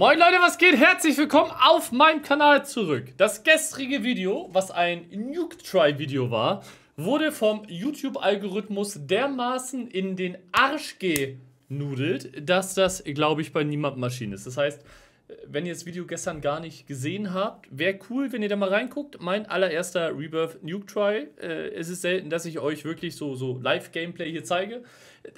Moin Leute, was geht? Herzlich willkommen auf meinem Kanal zurück. Das gestrige Video, was ein Nuke-Try-Video war, wurde vom YouTube-Algorithmus dermaßen in den Arsch genudelt, dass das, glaube ich, bei niemandem Maschinen ist. Das heißt, wenn ihr das Video gestern gar nicht gesehen habt, wäre cool, wenn ihr da mal reinguckt. Mein allererster Rebirth Nuke Try. Äh, es ist selten, dass ich euch wirklich so, so Live-Gameplay hier zeige.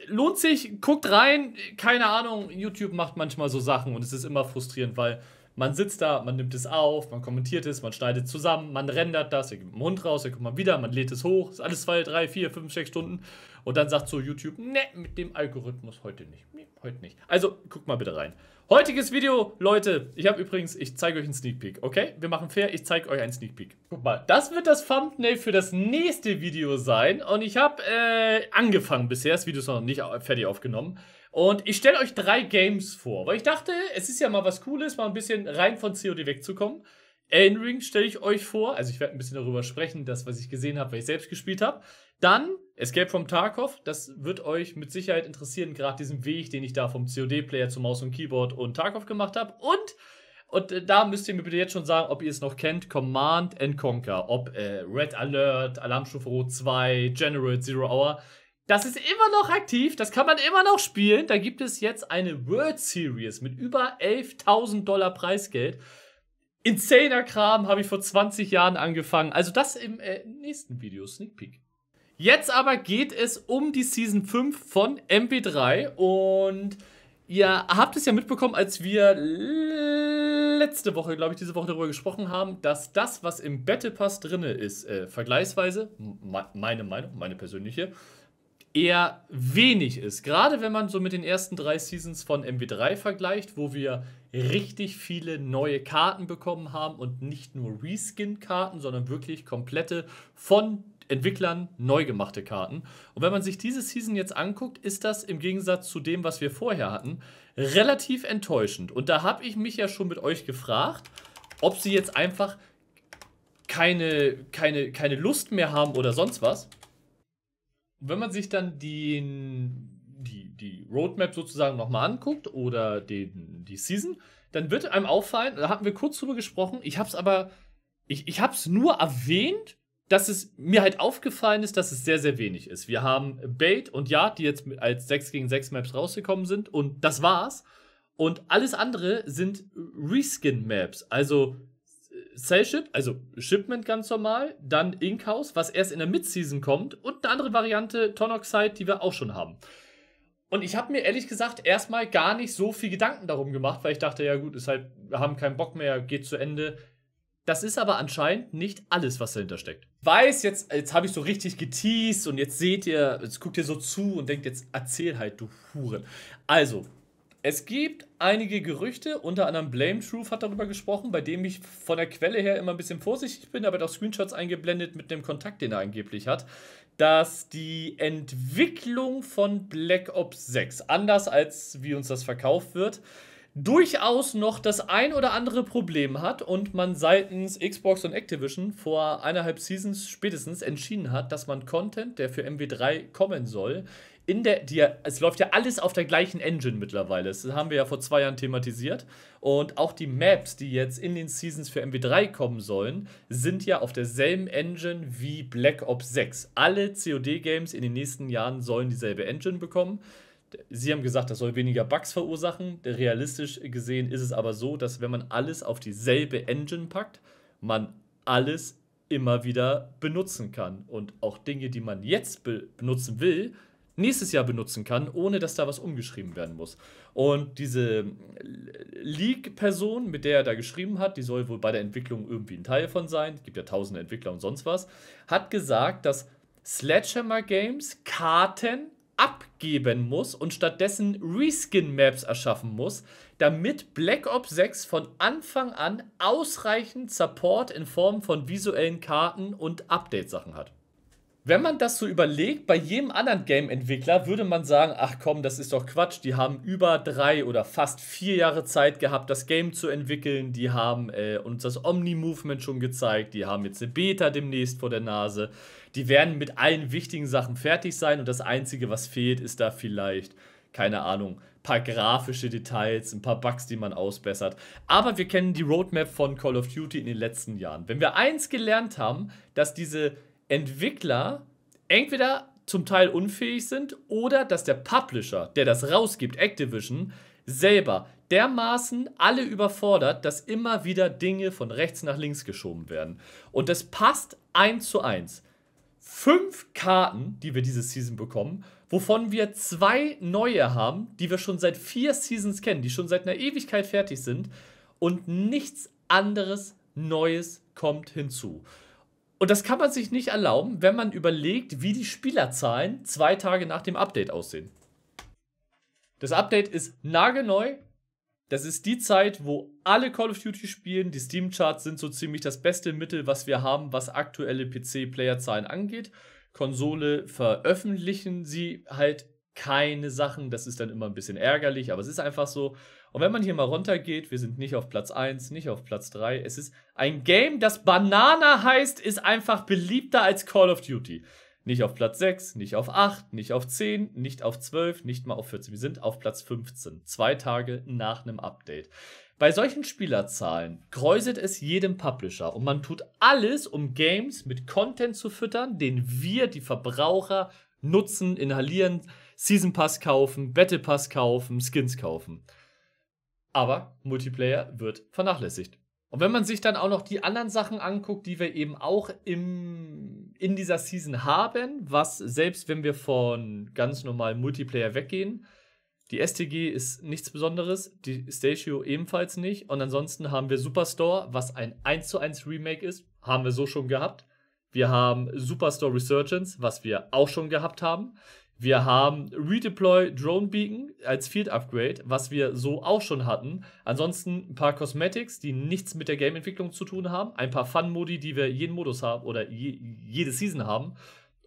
Lohnt sich, guckt rein. Keine Ahnung, YouTube macht manchmal so Sachen und es ist immer frustrierend, weil man sitzt da, man nimmt es auf, man kommentiert es, man schneidet zusammen, man rendert das, ihr gibt den Mund raus, ihr kommt mal wieder, man lädt es hoch, ist alles zwei, drei, vier, fünf, sechs Stunden und dann sagt so YouTube, ne, mit dem Algorithmus heute nicht, nee, heute nicht. Also guckt mal bitte rein. Heutiges Video, Leute, ich habe übrigens, ich zeige euch einen Sneak Peek, okay? Wir machen fair, ich zeige euch einen Sneak Peek. Guck mal, das wird das Thumbnail für das nächste Video sein und ich habe äh, angefangen bisher, das Video ist noch nicht fertig aufgenommen. Und ich stelle euch drei Games vor, weil ich dachte, es ist ja mal was Cooles, mal ein bisschen rein von COD wegzukommen. Elden Ring stelle ich euch vor, also ich werde ein bisschen darüber sprechen, das, was ich gesehen habe, weil ich selbst gespielt habe. Dann Escape from Tarkov, das wird euch mit Sicherheit interessieren, gerade diesen Weg, den ich da vom COD-Player zu Maus und Keyboard und Tarkov gemacht habe. Und und da müsst ihr mir bitte jetzt schon sagen, ob ihr es noch kennt: Command and Conquer. Ob äh, Red Alert, Alarmstufe Rot 2, General Zero Hour. Das ist immer noch aktiv, das kann man immer noch spielen. Da gibt es jetzt eine World Series mit über 11.000 Dollar Preisgeld. Insaner Kram habe ich vor 20 Jahren angefangen. Also das im äh, nächsten Video, Sneak Peek. Jetzt aber geht es um die Season 5 von MB3 und ihr habt es ja mitbekommen, als wir letzte Woche, glaube ich, diese Woche darüber gesprochen haben, dass das, was im Battle Pass drin ist, äh, vergleichsweise, meine Meinung, meine persönliche, eher wenig ist. Gerade wenn man so mit den ersten drei Seasons von MW3 vergleicht, wo wir richtig viele neue Karten bekommen haben und nicht nur Reskin-Karten, sondern wirklich komplette von Entwicklern neu gemachte Karten. Und wenn man sich diese Season jetzt anguckt, ist das im Gegensatz zu dem, was wir vorher hatten, relativ enttäuschend. Und da habe ich mich ja schon mit euch gefragt, ob sie jetzt einfach keine, keine, keine Lust mehr haben oder sonst was wenn man sich dann den, die, die Roadmap sozusagen nochmal anguckt oder den, die Season, dann wird einem auffallen, da hatten wir kurz drüber gesprochen, ich habe es aber, ich, ich habe es nur erwähnt, dass es mir halt aufgefallen ist, dass es sehr, sehr wenig ist. Wir haben Bait und Yard, die jetzt als 6 gegen 6 Maps rausgekommen sind und das war's. Und alles andere sind Reskin-Maps, also Sell Ship, also Shipment ganz normal, dann Inkhouse, was erst in der Midseason kommt und eine andere Variante Tonoxide, die wir auch schon haben. Und ich habe mir ehrlich gesagt erstmal gar nicht so viel Gedanken darum gemacht, weil ich dachte, ja gut, ist halt, wir haben keinen Bock mehr, geht zu Ende. Das ist aber anscheinend nicht alles, was dahinter steckt. Weiß, jetzt, jetzt habe ich so richtig geteased und jetzt seht ihr, jetzt guckt ihr so zu und denkt jetzt, erzähl halt, du Huren. Also, es gibt einige Gerüchte, unter anderem Blame Truth hat darüber gesprochen, bei dem ich von der Quelle her immer ein bisschen vorsichtig bin, aber doch Screenshots eingeblendet mit dem Kontakt, den er angeblich hat, dass die Entwicklung von Black Ops 6, anders als wie uns das verkauft wird, durchaus noch das ein oder andere Problem hat und man seitens Xbox und Activision vor eineinhalb Seasons spätestens entschieden hat, dass man Content, der für MW3 kommen soll, in der, die, es läuft ja alles auf der gleichen Engine mittlerweile. Das haben wir ja vor zwei Jahren thematisiert. Und auch die Maps, die jetzt in den Seasons für MW3 kommen sollen, sind ja auf derselben Engine wie Black Ops 6. Alle COD-Games in den nächsten Jahren sollen dieselbe Engine bekommen. Sie haben gesagt, das soll weniger Bugs verursachen. Realistisch gesehen ist es aber so, dass wenn man alles auf dieselbe Engine packt, man alles immer wieder benutzen kann. Und auch Dinge, die man jetzt be benutzen will, nächstes Jahr benutzen kann, ohne dass da was umgeschrieben werden muss. Und diese League-Person, mit der er da geschrieben hat, die soll wohl bei der Entwicklung irgendwie ein Teil von sein, es gibt ja tausende Entwickler und sonst was, hat gesagt, dass Sledgehammer Games Karten abgeben muss und stattdessen Reskin-Maps erschaffen muss, damit Black Ops 6 von Anfang an ausreichend Support in Form von visuellen Karten und Update-Sachen hat wenn man das so überlegt, bei jedem anderen Game-Entwickler würde man sagen, ach komm, das ist doch Quatsch. Die haben über drei oder fast vier Jahre Zeit gehabt, das Game zu entwickeln. Die haben äh, uns das Omni-Movement schon gezeigt. Die haben jetzt eine Beta demnächst vor der Nase. Die werden mit allen wichtigen Sachen fertig sein. Und das Einzige, was fehlt, ist da vielleicht, keine Ahnung, ein paar grafische Details, ein paar Bugs, die man ausbessert. Aber wir kennen die Roadmap von Call of Duty in den letzten Jahren. Wenn wir eins gelernt haben, dass diese Entwickler entweder zum Teil unfähig sind oder dass der Publisher, der das rausgibt, Activision, selber dermaßen alle überfordert, dass immer wieder Dinge von rechts nach links geschoben werden. Und das passt eins zu eins. Fünf Karten, die wir diese Season bekommen, wovon wir zwei neue haben, die wir schon seit vier Seasons kennen, die schon seit einer Ewigkeit fertig sind und nichts anderes Neues kommt hinzu. Und das kann man sich nicht erlauben, wenn man überlegt, wie die Spielerzahlen zwei Tage nach dem Update aussehen. Das Update ist nagelneu. Das ist die Zeit, wo alle Call of Duty spielen. Die Steam-Charts sind so ziemlich das beste Mittel, was wir haben, was aktuelle pc playerzahlen angeht. Konsole veröffentlichen sie halt keine Sachen. Das ist dann immer ein bisschen ärgerlich, aber es ist einfach so. Und wenn man hier mal runtergeht, wir sind nicht auf Platz 1, nicht auf Platz 3. Es ist ein Game, das Banana heißt, ist einfach beliebter als Call of Duty. Nicht auf Platz 6, nicht auf 8, nicht auf 10, nicht auf 12, nicht mal auf 14. Wir sind auf Platz 15, zwei Tage nach einem Update. Bei solchen Spielerzahlen kräuselt es jedem Publisher und man tut alles, um Games mit Content zu füttern, den wir, die Verbraucher, nutzen, inhalieren, Season Pass kaufen, Battle Pass kaufen, Skins kaufen. Aber Multiplayer wird vernachlässigt. Und wenn man sich dann auch noch die anderen Sachen anguckt, die wir eben auch im, in dieser Season haben, was selbst wenn wir von ganz normalem Multiplayer weggehen, die STG ist nichts Besonderes, die Statio ebenfalls nicht. Und ansonsten haben wir Superstore, was ein 1 zu 1 Remake ist, haben wir so schon gehabt. Wir haben Superstore Resurgence, was wir auch schon gehabt haben. Wir haben Redeploy Drone Beacon als Field Upgrade, was wir so auch schon hatten. Ansonsten ein paar Cosmetics, die nichts mit der Game-Entwicklung zu tun haben. Ein paar Fun-Modi, die wir jeden Modus haben oder je, jede Season haben.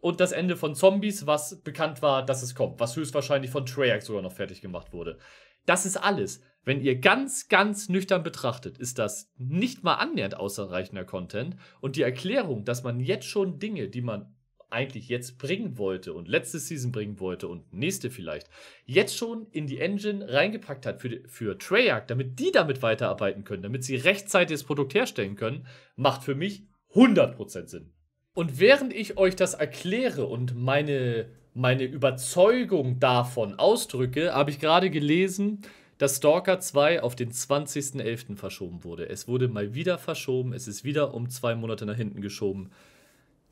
Und das Ende von Zombies, was bekannt war, dass es kommt. Was höchstwahrscheinlich von Treyarch sogar noch fertig gemacht wurde. Das ist alles. Wenn ihr ganz, ganz nüchtern betrachtet, ist das nicht mal annähernd ausreichender Content. Und die Erklärung, dass man jetzt schon Dinge, die man eigentlich jetzt bringen wollte und letzte Season bringen wollte und nächste vielleicht, jetzt schon in die Engine reingepackt hat für, für Treyarch, damit die damit weiterarbeiten können, damit sie rechtzeitig das Produkt herstellen können, macht für mich 100% Sinn. Und während ich euch das erkläre und meine, meine Überzeugung davon ausdrücke, habe ich gerade gelesen, dass Stalker 2 auf den 20.11. verschoben wurde. Es wurde mal wieder verschoben, es ist wieder um zwei Monate nach hinten geschoben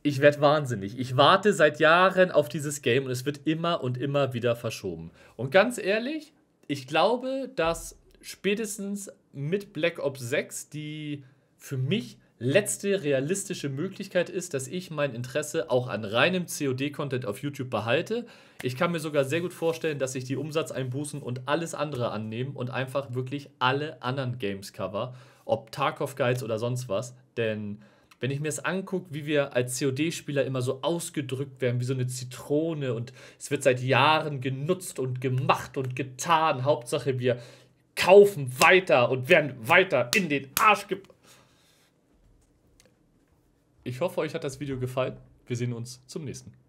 ich werde wahnsinnig. Ich warte seit Jahren auf dieses Game und es wird immer und immer wieder verschoben. Und ganz ehrlich, ich glaube, dass spätestens mit Black Ops 6 die für mich letzte realistische Möglichkeit ist, dass ich mein Interesse auch an reinem COD-Content auf YouTube behalte. Ich kann mir sogar sehr gut vorstellen, dass ich die Umsatzeinbußen und alles andere annehme und einfach wirklich alle anderen Games cover, ob Tarkov Guides oder sonst was, denn wenn ich mir das angucke, wie wir als COD-Spieler immer so ausgedrückt werden, wie so eine Zitrone und es wird seit Jahren genutzt und gemacht und getan. Hauptsache, wir kaufen weiter und werden weiter in den Arsch ge... Ich hoffe, euch hat das Video gefallen. Wir sehen uns zum nächsten.